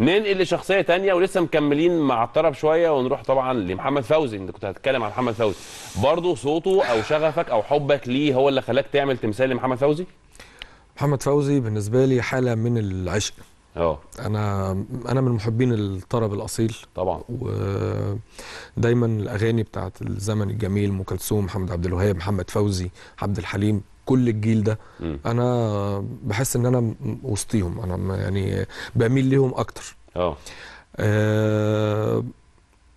ننقل لشخصيه ثانيه ولسه مكملين مع الطرب شويه ونروح طبعا لمحمد فوزي انت كنت هتتكلم عن محمد فوزي برضه صوته او شغفك او حبك ليه هو اللي خلاك تعمل تمثال لمحمد فوزي محمد فوزي بالنسبه لي حاله من العشق اه انا انا من محبين الطرب الاصيل طبعا ودايما الاغاني بتاعت الزمن الجميل ام كلثوم محمد عبد الوهاب محمد فوزي عبد الحليم كل الجيل ده م. انا بحس ان انا وسطيهم انا يعني بميل ليهم اكتر آه. اه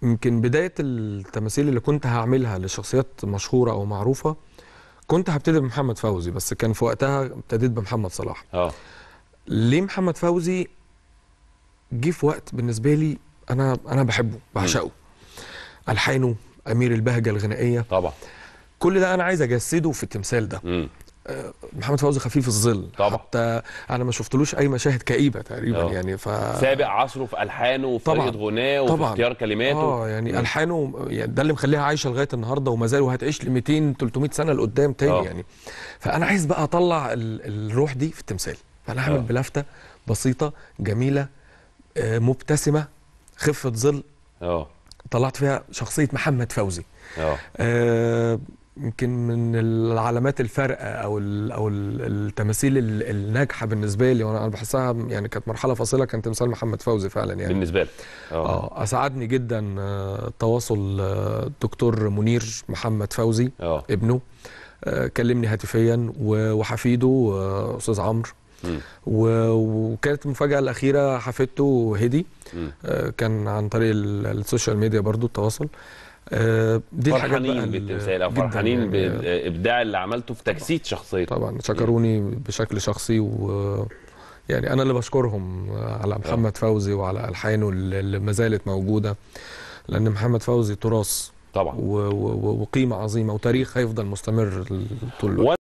يمكن بدايه التماثيل اللي كنت هعملها لشخصيات مشهوره او معروفه كنت هبتدي بمحمد فوزي بس كان في وقتها ابتديت بمحمد صلاح اه ليه محمد فوزي جه في وقت بالنسبه لي انا انا بحبه بعشقه الحانه امير البهجه الغنائيه طبعا كل ده انا عايز اجسده في التمثال ده آه، محمد فوزي خفيف الظل طبعا حتى انا ما شفتلوش اي مشاهد كئيبه تقريبا أوه. يعني ف سابق عصره في الحانه وفي طبعًا. طريقه غناه وفي طبعًا. اختيار كلماته اه يعني مم. الحانه يعني ده اللي مخليها عايشه لغايه النهارده وما زال وهتعيش ل 200 300 سنه لقدام تاني أوه. يعني فانا عايز بقى اطلع الروح دي في التمثال فانا هعمل آه. بلافته بسيطه جميله آه، مبتسمه خفه ظل اه طلعت فيها شخصيه محمد فوزي أوه. اه يمكن من العلامات الفارقه او الـ او الـ التماثيل الناجحه بالنسبه لي وانا بحسها يعني كانت مرحله فاصله كان تمثال محمد فوزي فعلا يعني بالنسبه لي اه, آه، اسعدني جدا آه، تواصل الدكتور آه، منير محمد فوزي أوه. ابنه كلمني هاتفيا وحفيده استاذ عمرو وكانت المفاجاه الاخيره حفيدته هدي كان عن طريق السوشيال ميديا برضو التواصل آه، دي فرحانين بالتمثال او فرحانين يعني. بالابداع اللي عملته في تجسيد شخصيته طبعا شكروني بشكل شخصي و يعني انا اللي بشكرهم على آه. محمد فوزي وعلى الحانه اللي ما زالت موجوده لان محمد فوزي تراث طبعا وقيمه عظيمه وتاريخ هيفضل مستمر طول الوقت